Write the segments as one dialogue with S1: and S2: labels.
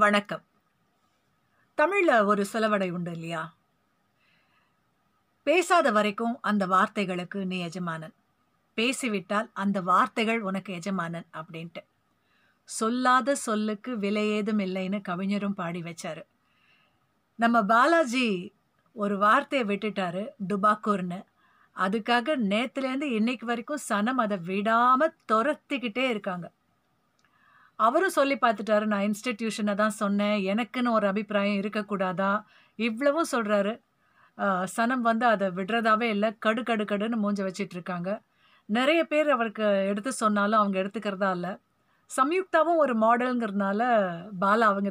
S1: வணக்கம் தமிழில் ஒரு சிலவடை உண்டு இல்லையா பேசாத வரைக்கும் அந்த வார்த்தைகளுக்கு நீ எஜமானன் பேசிவிட்டால் அந்த வார்த்தைகள் உனக்கு எஜமானன் அப்படின்ட்டு சொல்லாத சொல்லுக்கு விலை ஏதும் இல்லைன்னு கவிஞரும் பாடி வச்சாரு நம்ம பாலாஜி ஒரு வார்த்தையை விட்டுட்டாரு டுபாக்கூர்னு அதுக்காக நேத்துலேருந்து இன்னைக்கு வரைக்கும் சனம் அதை விடாமல் துரத்திக்கிட்டே இருக்காங்க அவரும் சொல்லி பார்த்துட்டாரு நான் இன்ஸ்டிடியூஷனை தான் சொன்னேன் எனக்குன்னு ஒரு அபிப்பிராயம் இருக்கக்கூடாதா இவ்வளவும் சொல்கிறாரு சனம் வந்து அதை விடுறதாவே இல்லை கடு கடு கடுன்னு மூஞ்ச வச்சிட்டு இருக்காங்க நிறைய பேர் அவருக்கு எடுத்து சொன்னாலும் அவங்க எடுத்துக்கிறதா இல்லை சம்யுக்தாவும் ஒரு மாடலுங்கிறதுனால பாலா அவங்க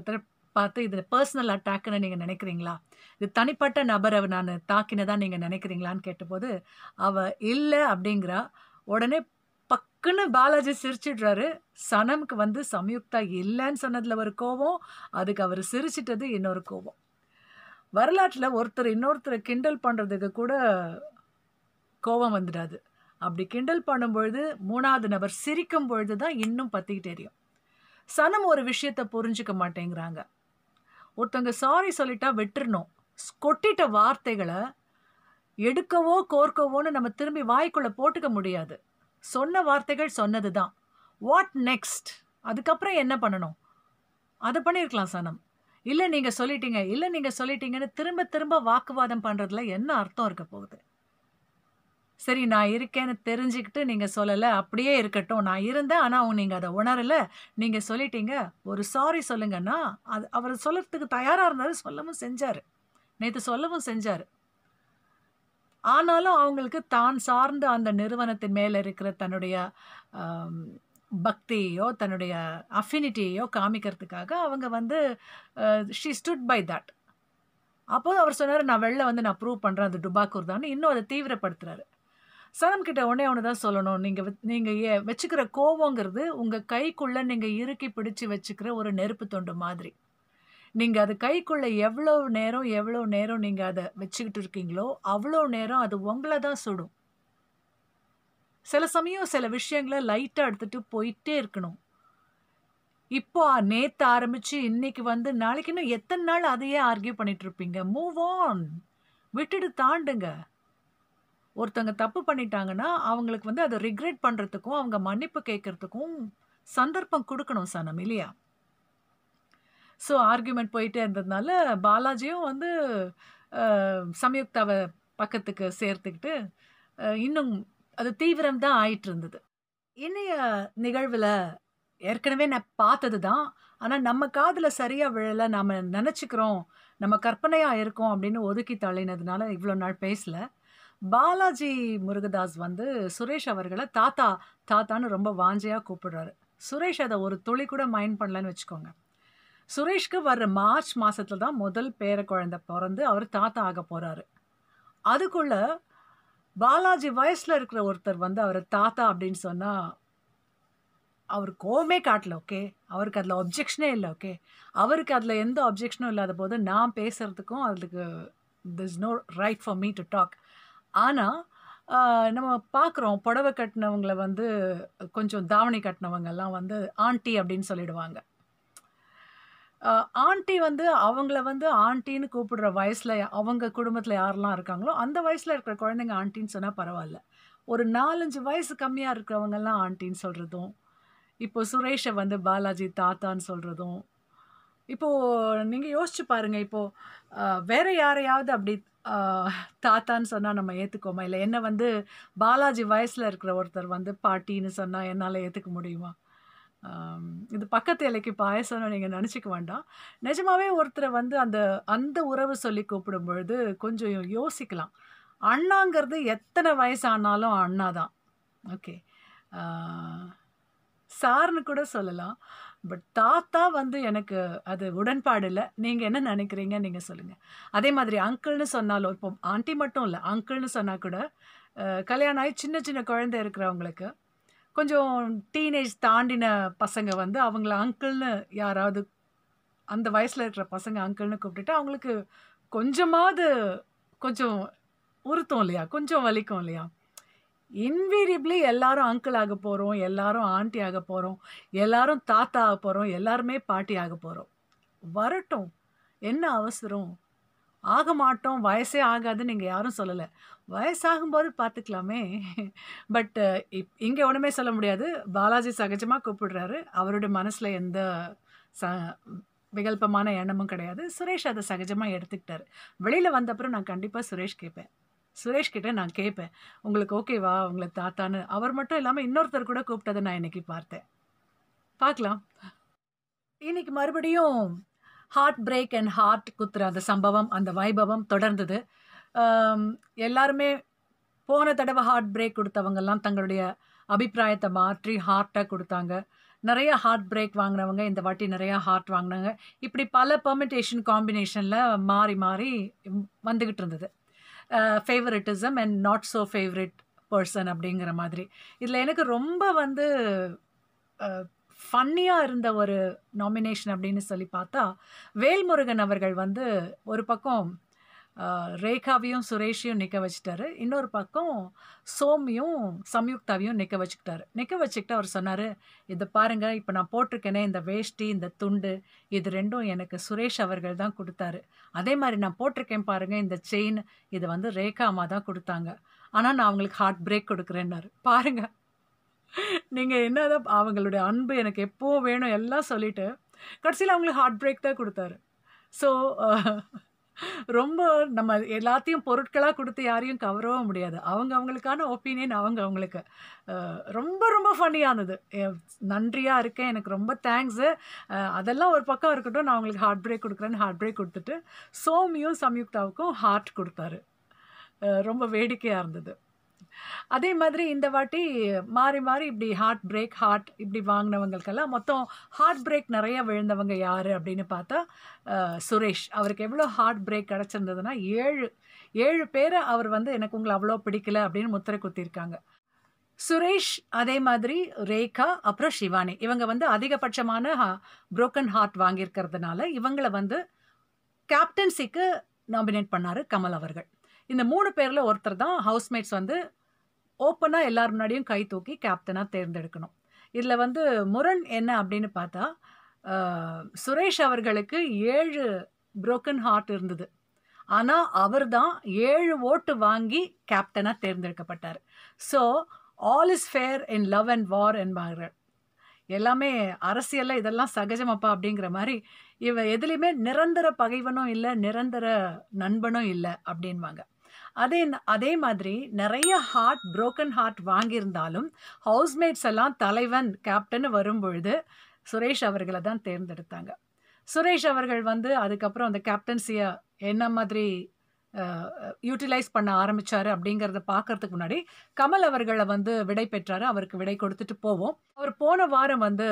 S1: பார்த்து இது பர்சனல் அட்டாக்குன்னு நீங்கள் நினைக்கிறீங்களா இது தனிப்பட்ட நபரை நான் தாக்கினதான் நீங்கள் நினைக்கிறீங்களான்னு கேட்டபோது அவள் இல்லை அப்படிங்கிறா உடனே டக்குன்னு பாலாஜி சிரிச்சிடுறாரு சனமுக்கு வந்து சம்யுக்தா இல்லைன்னு சொன்னதில் ஒரு கோவம் அதுக்கு அவர் சிரிச்சிட்டது இன்னொரு கோவம் வரலாற்றில் ஒருத்தர் இன்னொருத்தரை கிண்டல் பண்ணுறதுக்கு கூட கோபம் வந்துடாது அப்படி கிண்டல் பண்ணும்பொழுது மூணாவது நபர் சிரிக்கும் பொழுது தான் இன்னும் பற்றிக்கிட்டே தெரியும் சனம் ஒரு விஷயத்தை புரிஞ்சுக்க மாட்டேங்கிறாங்க ஒருத்தவங்க சாரி சொல்லிட்டா வெட்டுறணும் கொட்டிட்ட வார்த்தைகளை எடுக்கவோ கோர்க்கவோன்னு நம்ம திரும்பி வாய்க்குள்ளே போட்டுக்க முடியாது சொன்ன வார்த்தைகள் சொன்னது தான் வாட் நெக்ஸ்ட் அதுக்கப்புறம் என்ன பண்ணணும் அதை பண்ணியிருக்கலாம் சனம் இல்லை நீங்கள் சொல்லிட்டீங்க இல்லை நீங்கள் சொல்லிட்டீங்கன்னு திரும்ப திரும்ப வாக்குவாதம் பண்ணுறதுல என்ன அர்த்தம் இருக்க போகுது சரி நான் இருக்கேன்னு தெரிஞ்சுக்கிட்டு நீங்கள் சொல்லலை அப்படியே இருக்கட்டும் நான் இருந்தேன் ஆனால் நீங்கள் அதை உணரலை நீங்கள் சொல்லிட்டீங்க ஒரு சாரி சொல்லுங்கன்னா அது அவர் சொல்லறதுக்கு தயாராக இருந்தாலும் சொல்லவும் செஞ்சார் நேற்று சொல்லவும் செஞ்சார் ஆனாலும் அவங்களுக்கு தான் சார்ந்த அந்த நிறுவனத்தின் மேலே இருக்கிற தன்னுடைய பக்தியையோ தன்னுடைய அஃபினிட்டியையோ காமிக்கிறதுக்காக அவங்க வந்து ஷீ ஸ்டுட் பை தட் அப்போது அவர் சொன்னார் நான் வெளில வந்து நான் ப்ரூவ் பண்ணுறேன் அது டுபாக்கூர் தான் இன்னும் அதை தீவிரப்படுத்துகிறாரு சனம் கிட்ட உடனே ஒன்று தான் சொல்லணும் நீங்கள் நீங்கள் ஏ வச்சுக்கிற கோவங்கிறது உங்கள் கைக்குள்ளே நீங்கள் இறுக்கி பிடிச்சி வச்சுக்கிற ஒரு நெருப்பு தொண்டு மாதிரி நீங்கள் அது கைக்குள்ளே எவ்வளோ நேரம் எவ்வளோ நேரம் நீங்கள் அதை வச்சுக்கிட்டு இருக்கீங்களோ அவ்வளோ நேரம் அது உங்களை தான் சுடும் சில சமயம் சில விஷயங்களை லைட்டாக எடுத்துகிட்டு போயிட்டே இருக்கணும் இப்போ நேற்று ஆரம்பித்து இன்னைக்கு வந்து நாளைக்கு இன்னும் எத்தனை நாள் அதையே ஆர்கியூ பண்ணிட்டு இருப்பீங்க மூவ் ஆன் விட்டுட்டு தாண்டுங்க ஒருத்தவங்க தப்பு பண்ணிட்டாங்கன்னா அவங்களுக்கு வந்து அதை ரிக்ரெட் பண்ணுறதுக்கும் அவங்க மன்னிப்பு கேட்கறதுக்கும் சந்தர்ப்பம் கொடுக்கணும் சனம் இல்லையா ஸோ ஆர்குமெண்ட் போயிட்டே இருந்ததுனால பாலாஜியும் வந்து சம்யுக்தாவை பக்கத்துக்கு சேர்த்துக்கிட்டு இன்னும் அது தீவிரம் தான் ஆயிட்டு இருந்தது இன்னைய நிகழ்வில் ஏற்கனவே நான் பார்த்தது தான் ஆனால் நம்ம காதில் சரியாக விழலை நாம் நினச்சிக்கிறோம் நம்ம கற்பனையாக இருக்கோம் அப்படின்னு ஒதுக்கி தள்ளினதுனால இவ்வளோ நாள் பேசலை பாலாஜி முருகதாஸ் வந்து சுரேஷ் அவர்களை தாத்தா தாத்தான்னு ரொம்ப வாஞ்சையாக கூப்பிடுறாரு சுரேஷ் அதை ஒரு துளி கூட மைண்ட் பண்ணலன்னு வச்சுக்கோங்க சுரேஷ்க்கு வர்ற மார்ச் மாதத்தில் தான் முதல் பேர குழந்தை பிறந்து அவர் தாத்தா ஆக போகிறாரு அதுக்குள்ள பாலாஜி வயசில் இருக்கிற ஒருத்தர் வந்து அவர் தாத்தா அப்படின்னு சொன்னால் அவர் கோமே காட்டல ஓகே அவருக்கு அதில் அப்ஜெக்ஷனே இல்லை ஓகே அவருக்கு அதில் எந்த அப்ஜெக்ஷனும் இல்லாத போது நான் பேசுகிறதுக்கும் அதுக்கு this no right for me to talk ஆனால் நம்ம பார்க்குறோம் புடவை கட்டினவங்களை வந்து கொஞ்சம் தாவணி கட்டினவங்கெல்லாம் வந்து ஆண்டி அப்படின்னு சொல்லிடுவாங்க ஆண்டி வந்து அவங்கள வந்து ஆண்டின்னு கூப்பிடுற வயசில் அவங்க குடும்பத்தில் யாரெல்லாம் இருக்காங்களோ அந்த வயசில் இருக்கிற குழந்தைங்க ஆண்டின்னு சொன்னால் பரவாயில்ல ஒரு நாலஞ்சு வயசு கம்மியாக இருக்கிறவங்கெல்லாம் ஆண்டின்னு சொல்கிறதும் இப்போது சுரேஷை வந்து பாலாஜி தாத்தான்னு சொல்கிறதும் இப்போது நீங்கள் யோசிச்சு பாருங்கள் இப்போது வேறு யாரையாவது அப்படி தாத்தான்னு சொன்னால் நம்ம ஏற்றுக்கோமா இல்லை என்ன வந்து பாலாஜி வயசில் இருக்கிற ஒருத்தர் வந்து பாட்டின்னு சொன்னால் என்னால் ஏற்றுக்க முடியுமா இது பக்கத்து இலைக்கு பாயசம்னு நீங்கள் நினச்சிக்க வேண்டாம் நிஜமாவே ஒருத்தரை வந்து அந்த அந்த உறவு சொல்லி கூப்பிடும் பொழுது கொஞ்சம் யோசிக்கலாம் அண்ணாங்கிறது எத்தனை வயசானாலும் அண்ணா தான் ஓகே சார்னு கூட சொல்லலாம் பட் தாத்தா வந்து எனக்கு அது உடன்பாடு இல்லை நீங்கள் என்ன நினைக்கிறீங்க நீங்கள் சொல்லுங்கள் அதே மாதிரி அங்கிள்னு சொன்னாலும் இப்போ ஆண்டி மட்டும் இல்லை அங்கிள்னு சொன்னால் கூட கல்யாணம் ஆகி சின்ன சின்ன குழந்தை இருக்கிறவங்களுக்கு கொஞ்சம் டீனேஜ் தாண்டின பசங்க வந்து அவங்கள அங்கிள்னு யாராவது அந்த வயசில் இருக்கிற பசங்க அங்கிள்னு கூப்பிட்டுட்டு அவங்களுக்கு கொஞ்சமாவது கொஞ்சம் உறுத்தம் இல்லையா கொஞ்சம் வலிக்கும் இல்லையா இன்வீரியபிளி எல்லாரும் அங்கிள் ஆக போகிறோம் எல்லாரும் ஆண்டி ஆக போகிறோம் எல்லாரும் தாத்தா ஆக போகிறோம் எல்லாருமே பாட்டி ஆக போகிறோம் வரட்டும் என்ன அவசரம் ஆக மாட்டோம் வயசே ஆகாதுன்னு நீங்கள் யாரும் சொல்லலை வயசாகும்போது பார்த்துக்கலாமே பட் இப் இங்கே ஒன்றுமே சொல்ல முடியாது பாலாஜி சகஜமாக கூப்பிடுறாரு அவருடைய மனசில் எந்த ச விகல்பமான எண்ணமும் கிடையாது சுரேஷ் அதை சகஜமாக எடுத்துக்கிட்டார் வெளியில் வந்தப்புறம் நான் கண்டிப்பாக சுரேஷ் கேட்பேன் சுரேஷ் கிட்டே நான் கேட்பேன் உங்களுக்கு ஓகேவா உங்களுக்கு தாத்தான்னு அவர் மட்டும் இல்லாமல் இன்னொருத்தர் கூட கூப்பிட்டதை நான் இன்னைக்கு பார்த்தேன் பார்க்கலாம் இன்றைக்கி மறுபடியும் ஹார்ட் பிரேக் அண்ட் ஹார்ட் குத்துற அந்த சம்பவம் அந்த வைபவம் தொடர்ந்தது எல்லாருமே போன தடவை ஹார்ட் பிரேக் கொடுத்தவங்கெல்லாம் தங்களுடைய அபிப்பிராயத்தை மாற்றி ஹார்ட்டாக கொடுத்தாங்க நிறைய ஹார்ட் பிரேக் வாங்கினவங்க இந்த வாட்டி நிறையா ஹார்ட் வாங்கினாங்க இப்படி பல பெர்மிட்டேஷன் காம்பினேஷனில் மாறி மாறி வந்துக்கிட்டு இருந்தது favouritism and not so favourite person அப்படிங்கிற மாதிரி இதில் எனக்கு ரொம்ப வந்து ஃபன்னியாக இருந்த ஒரு நாமினேஷன் அப்படின்னு சொல்லி பார்த்தா வேல்முருகன் அவர்கள் வந்து ஒரு பக்கம் ரேகாவையும் சுரேஷையும் நிற்க வச்சுட்டாரு இன்னொரு பக்கம் சோமியும் சம்யுக்தாவையும் நிற்க வச்சுக்கிட்டாரு நிற்க வச்சுக்கிட்டு அவர் சொன்னார் இதை பாருங்கள் இப்போ நான் போட்டிருக்கேனே இந்த வேஷ்டி இந்த துண்டு இது ரெண்டும் எனக்கு சுரேஷ் அவர்கள் தான் கொடுத்தாரு அதே மாதிரி நான் போட்டிருக்கேன் பாருங்கள் இந்த செயின் இது வந்து ரேகா அம்மா தான் கொடுத்தாங்க ஆனால் நான் அவங்களுக்கு ஹார்ட் பிரேக் கொடுக்குறேன்னாரு பாருங்கள் நீங்கள் என்னதான் அவங்களுடைய அன்பு எனக்கு எப்போ வேணும் எல்லாம் சொல்லிவிட்டு கடைசியில் அவங்களுக்கு ஹார்ட் பிரேக் தான் கொடுத்தாரு ஸோ ரொம்ப நம்ம எல்லாத்தையும் பொருட்களாக கொடுத்து யாரையும் கவரவும் முடியாது அவங்க அவங்களுக்கான ஒப்பீனியன் அவங்க அவங்களுக்கு ரொம்ப ரொம்ப ஃபன்னியானது நன்றியாக இருக்கேன் எனக்கு ரொம்ப தேங்க்ஸு அதெல்லாம் ஒரு பக்கம் இருக்கட்டும் நான் அவங்களுக்கு ஹார்ட் பிரேக் கொடுக்குறேன்னு ஹார்ட் பிரேக் கொடுத்துட்டு சோமியும் சம்யுக்தாவுக்கும் ஹார்ட் கொடுத்தாரு ரொம்ப வேடிக்கையாக இருந்தது அதே மாதிரி இந்த வாட்டி மாறி மாறி இப்படி ஹார்ட் பிரேக் ஹார்ட் இப்படி வாங்கினவங்களுக்கெல்லாம் மொத்தம் ஹார்ட் பிரேக் நிறைய விழுந்தவங்க யார் அப்படின்னு பார்த்தா சுரேஷ் அவருக்கு எவ்வளோ ஹார்ட் பிரேக் கிடச்சிருந்ததுன்னா ஏழு ஏழு பேரை அவர் வந்து எனக்கு உங்களை அவ்வளோ பிடிக்கல அப்படின்னு முத்திரை குத்திருக்காங்க சுரேஷ் அதே மாதிரி ரேகா அப்புறம் ஷிவானி இவங்க வந்து அதிகபட்சமான புரோக்கன் ஹார்ட் வாங்கியிருக்கிறதுனால இவங்களை வந்து கேப்டன்சிக்கு நாமினேட் பண்ணார் கமல் அவர்கள் இந்த மூணு பேரில் ஒருத்தர் தான் ஹவுஸ்மேட்ஸ் வந்து ஓப்பனாக எல்லார் முன்னாடியும் கை தூக்கி கேப்டனாக தேர்ந்தெடுக்கணும் இதில் வந்து முரண் என்ன அப்படின்னு பார்த்தா சுரேஷ் அவர்களுக்கு ஏழு புரோக்கன் ஹார்ட் இருந்தது ஆனால் அவர் தான் ஏழு ஓட்டு வாங்கி கேப்டனாக தேர்ந்தெடுக்கப்பட்டார் so all is fair in love and war என்பார்கள் எல்லாமே அரசியலில் இதெல்லாம் சகஜமப்பா அப்படிங்கிற மாதிரி இவ எதுலேயுமே நிரந்தர பகைவனும் இல்லை நிரந்தர நண்பனும் இல்லை அப்படின்வாங்க அதே அதே மாதிரி நிறைய ஹார்ட் புரோக்கன் ஹார்ட் வாங்கியிருந்தாலும் ஹவுஸ்மேட்ஸ் எல்லாம் தலைவன் கேப்டன் வரும்பொழுது சுரேஷ் அவர்களை தான் தேர்ந்தெடுத்தாங்க சுரேஷ் அவர்கள் வந்து அதுக்கப்புறம் அந்த கேப்டன்சியை என்ன மாதிரி யூட்டிலைஸ் பண்ண ஆரம்பித்தார் அப்படிங்கிறத பார்க்கறதுக்கு முன்னாடி கமல் அவர்களை வந்து விடை பெற்றார் அவருக்கு விடை கொடுத்துட்டு போவோம் அவர் போன வாரம் வந்து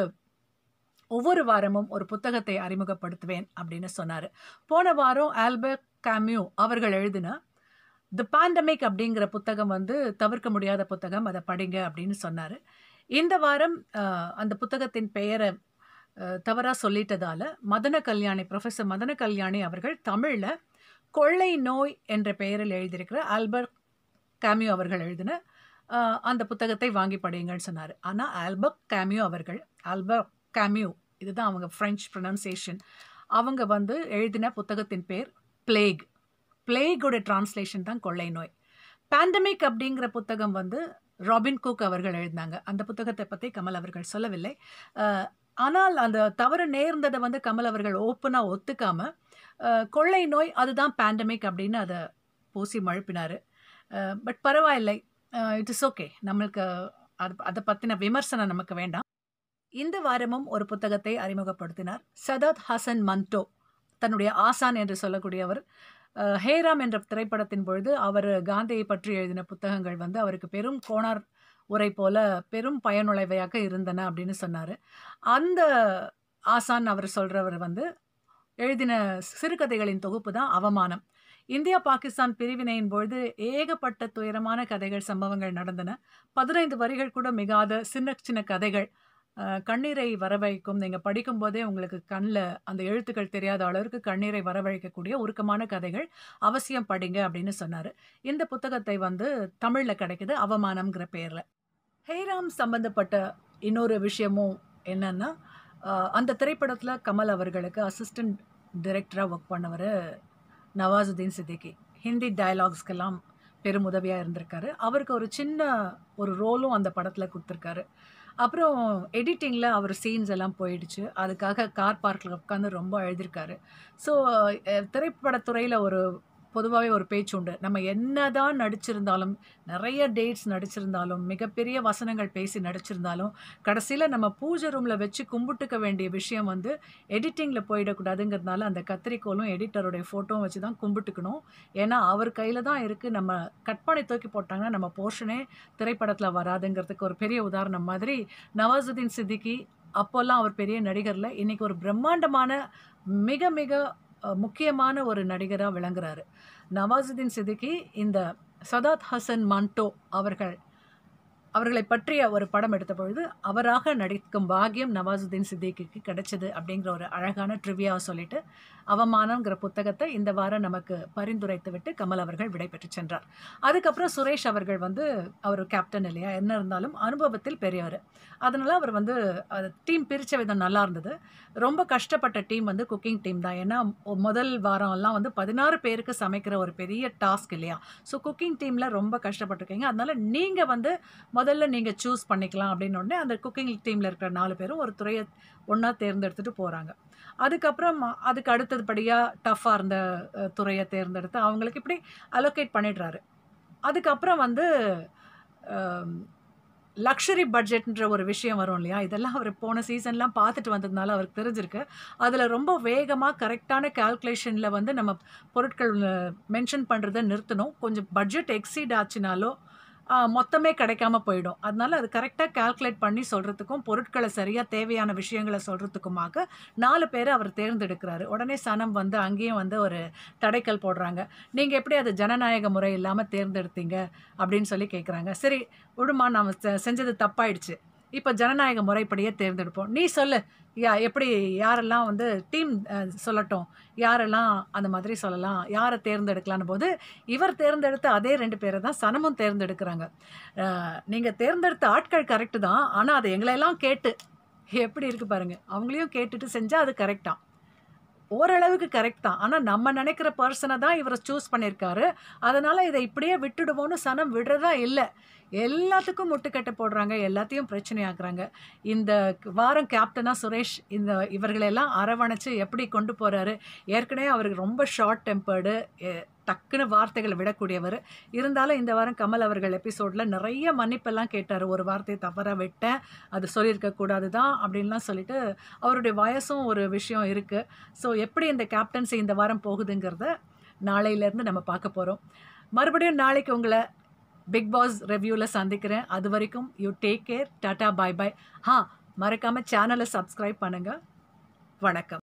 S1: ஒவ்வொரு வாரமும் ஒரு புத்தகத்தை அறிமுகப்படுத்துவேன் அப்படின்னு சொன்னார் போன வாரம் ஆல்பர்ட் கேம்யூ அவர்கள் எழுதின தி பாண்டமிக் அப்படிங்கிற புத்தகம் வந்து தவிர்க்க முடியாத புத்தகம் அதை படிங்க அப்படின்னு சொன்னார் இந்த வாரம் அந்த புத்தகத்தின் பெயரை தவறாக சொல்லிட்டதால் மதன கல்யாணி ப்ரொஃபஸர் மதன கல்யாணி அவர்கள் தமிழில் கொள்ளை நோய் என்ற பெயரில் எழுதியிருக்கிற ஆல்பர்ட் கேமியோ அவர்கள் எழுதின அந்த புத்தகத்தை வாங்கி படியுங்கன்னு சொன்னார் ஆனால் ஆல்பர்ட் கேமியோ அவர்கள் ஆல்பர்ட் கேமியோ இதுதான் அவங்க ஃப்ரெஞ்ச் ப்ரொனன்சியேஷன் அவங்க வந்து எழுதின புத்தகத்தின் பேர் பிளேக் பிளேகோட டிரான்ஸ்லேஷன் தான் கொள்ளை நோய் பேண்டமிக் அப்படிங்கிற புத்தகம் வந்து ராபின் குக் அவர்கள் எழுந்தாங்க அந்த புத்தகத்தை பற்றி கமல் அவர்கள் சொல்லவில்லை ஆனால் அந்த தவறு நேர்ந்ததை வந்து கமல் அவர்கள் ஓப்பனாக ஒத்துக்காமல் கொள்ளை நோய் அதுதான் பேண்டமிக் அப்படின்னு அதை பூசி மழுப்பினார் பட் பரவாயில்லை இட் இஸ் ஓகே நம்மளுக்கு அது அதை பற்றின விமர்சனம் நமக்கு வேண்டாம் இந்த வாரமும் ஒரு புத்தகத்தை அறிமுகப்படுத்தினார் சதாத் ஹசன் மன்டோ தன்னுடைய ஆசான் என்று சொல்லக்கூடியவர் ஹேராம் என்ற திரைப்படத்தின் பொழுது அவர் காந்தியை பற்றி எழுதின புத்தகங்கள் வந்து அவருக்கு பெரும் கோணார் உரை போல பெரும் பயனுள்ளவையாக இருந்தன அப்படின்னு சொன்னார் அந்த ஆசான் அவர் சொல்கிறவர் வந்து எழுதின சிறுகதைகளின் தொகுப்பு தான் அவமானம் இந்தியா பாகிஸ்தான் பிரிவினையின் பொழுது ஏகப்பட்ட துயரமான கதைகள் சம்பவங்கள் நடந்தன பதினைந்து வரிகள் கூட மிகாத சின்ன சின்ன கதைகள் கண்ணீரை வரவழைக்கும் நீங்கள் படிக்கும்போதே உங்களுக்கு கண்ணில் அந்த எழுத்துக்கள் தெரியாத அளவிற்கு கண்ணீரை வரவழைக்கக்கூடிய உருக்கமான கதைகள் அவசியம் படிங்க அப்படின்னு சொன்னார் இந்த புத்தகத்தை வந்து தமிழில் கிடைக்குது அவமானம்ங்கிற பேரில் ஹெய்ராம் சம்பந்தப்பட்ட இன்னொரு விஷயமும் என்னென்னா அந்த திரைப்படத்தில் கமல் அவர்களுக்கு அசிஸ்டன்ட் டைரக்டராக ஒர்க் பண்ணவர் நவாசுதீன் சித்திகி ஹிந்தி டயலாக்ஸ்க்கெல்லாம் பெரும் உதவியாக இருந்திருக்காரு அவருக்கு ஒரு சின்ன ஒரு ரோலும் அந்த படத்தில் கொடுத்துருக்காரு அப்புறம் எடிட்டிங்கில் அவர் சீன்ஸ் எல்லாம் போயிடுச்சு அதுக்காக கார் பார்க்கில் உட்காந்து ரொம்ப எழுதியிருக்காரு ஸோ திரைப்படத்துறையில் ஒரு பொதுவாகவே ஒரு பேச்சு உண்டு நம்ம என்ன தான் நடிச்சிருந்தாலும் நிறைய டேட்ஸ் நடிச்சிருந்தாலும் மிகப்பெரிய வசனங்கள் பேசி நடிச்சிருந்தாலும் கடைசியில் நம்ம பூஜை ரூமில் வச்சு கும்பிட்டுக்க வேண்டிய விஷயம் வந்து எடிட்டிங்கில் போயிடக்கூடாதுங்கிறதுனால அந்த கத்திரிக்கோலும் எடிட்டருடைய ஃபோட்டோவும் வச்சு தான் கும்பிட்டுக்கணும் ஏன்னா அவர் கையில் தான் இருக்குது நம்ம கட்பானை தூக்கி போட்டாங்கன்னா நம்ம போர்ஷனே திரைப்படத்தில் வராதுங்கிறதுக்கு ஒரு பெரிய உதாரணம் மாதிரி நவாசுதீன் சித்திக்கி அப்போல்லாம் அவர் பெரிய நடிகரில் இன்றைக்கி ஒரு பிரம்மாண்டமான மிக மிக முக்கியமான ஒரு நடிகராக விளங்குறாரு நவாசுதீன் சிதிக்கி இந்த சதாத் ஹசன் மண்டோ அவர்கள் அவர்களை பற்றிய ஒரு படம் எடுத்த பொழுது அவராக நடிக்கும் பாக்கியம் நவாசுதீன் சித்திக்கு கிடைச்சது அப்படிங்கிற ஒரு அழகான ட்ரிவியாவை சொல்லிட்டு அவமானங்கிற புத்தகத்தை இந்த வாரம் நமக்கு பரிந்துரைத்து விட்டு கமல் அவர்கள் விடைபெற்று சென்றார் அதுக்கப்புறம் சுரேஷ் அவர்கள் வந்து அவர் கேப்டன் இல்லையா என்ன இருந்தாலும் அனுபவத்தில் பெரியவர் அதனால் அவர் வந்து டீம் பிரித்த விதம் நல்லா இருந்தது ரொம்ப கஷ்டப்பட்ட டீம் வந்து குக்கிங் டீம் தான் ஏன்னா முதல் வாரம்லாம் வந்து பதினாறு பேருக்கு சமைக்கிற ஒரு பெரிய டாஸ்க் இல்லையா ஸோ குக்கிங் டீமில் ரொம்ப கஷ்டப்பட்டிருக்கீங்க அதனால் நீங்கள் வந்து முதல்ல நீங்கள் சூஸ் பண்ணிக்கலாம் அப்படின்னு உடனே அந்த குக்கிங் டீமில் இருக்கிற நாலு பேரும் ஒரு துறையை ஒன்றா தேர்ந்தெடுத்துட்டு போகிறாங்க அதுக்கப்புறம் அதுக்கு அடுத்ததுபடியாக டஃப்பாக இருந்த துறையை தேர்ந்தெடுத்து அவங்களுக்கு இப்படி அலோகேட் பண்ணிடுறாரு அதுக்கப்புறம் வந்து லக்ஷரி பட்ஜெட்ன்ற ஒரு விஷயம் வரும் இல்லையா இதெல்லாம் அவர் போன சீசன்லாம் பார்த்துட்டு வந்ததுனால அவருக்கு தெரிஞ்சிருக்கு அதில் ரொம்ப வேகமாக கரெக்டான கால்குலேஷனில் வந்து நம்ம பொருட்கள் மென்ஷன் பண்ணுறதை நிறுத்தணும் கொஞ்சம் பட்ஜெட் எக்ஸீட் ஆச்சுனாலோ மொத்தமே கிடைக்காம போயிடும் அதனால் அது கரெக்டாக கால்குலேட் பண்ணி சொல்கிறதுக்கும் பொருட்களை சரியாக தேவையான விஷயங்களை சொல்கிறதுக்குமாக நாலு பேர் அவர் தேர்ந்தெடுக்கிறாரு உடனே சனம் வந்து அங்கேயும் வந்து ஒரு தடைக்கல் போடுறாங்க நீங்கள் எப்படி அது ஜனநாயக முறை இல்லாமல் தேர்ந்தெடுத்தீங்க அப்படின்னு சொல்லி கேட்குறாங்க சரி விடுமா நாம் செஞ்சது தப்பாயிடுச்சு இப்போ ஜனநாயக முறைப்படியே தேர்ந்தெடுப்போம் நீ சொல்லு யா எப்படி யாரெல்லாம் வந்து டீம் சொல்லட்டும் யாரெல்லாம் அந்த மாதிரி சொல்லலாம் யாரை தேர்ந்தெடுக்கலான் போது இவர் தேர்ந்தெடுத்த அதே ரெண்டு பேரை தான் சனமும் தேர்ந்தெடுக்கிறாங்க நீங்கள் தேர்ந்தெடுத்த ஆட்கள் கரெக்டு தான் ஆனால் அதை எங்களையெல்லாம் கேட்டு எப்படி இருக்குது பாருங்கள் அவங்களையும் கேட்டுட்டு செஞ்சால் அது கரெக்டாக ஓரளவுக்கு கரெக்ட் தான் ஆனால் நம்ம நினைக்கிற பர்சனை தான் இவரை சூஸ் பண்ணியிருக்காரு அதனால் இதை இப்படியே விட்டுடுவோன்னு சனம் விடுறதா இல்லை எல்லாத்துக்கும் முட்டுக்கட்டை போடுறாங்க எல்லாத்தையும் பிரச்சனையாக்குறாங்க இந்த வாரம் கேப்டனாக சுரேஷ் இந்த இவர்களெல்லாம் அரவணைச்சு எப்படி கொண்டு போகிறாரு ஏற்கனவே அவருக்கு ரொம்ப ஷார்ட் டெம்பர்டு டக்குன்னு வார்த்தைகளை விடக்கூடியவர் இருந்தாலும் இந்த வாரம் கமல் அவர்கள் எபிசோடில் நிறைய மன்னிப்பெல்லாம் கேட்டார் ஒரு வார்த்தையை தவற விட்டேன் அது சொல்லியிருக்கக்கூடாது தான் அப்படின்லாம் சொல்லிட்டு அவருடைய வயசும் ஒரு விஷயம் இருக்குது ஸோ எப்படி இந்த கேப்டன்சி இந்த வாரம் போகுதுங்கிறத நாளையிலேருந்து நம்ம பார்க்க போகிறோம் மறுபடியும் நாளைக்கு உங்களை பிக் பாஸ் ரிவ்யூவில் சந்திக்கிறேன் அது வரைக்கும் you take care tata bye bye ஆ மறக்காமல் சேனலை சப்ஸ்கிரைப் பண்ணுங்கள் வணக்கம்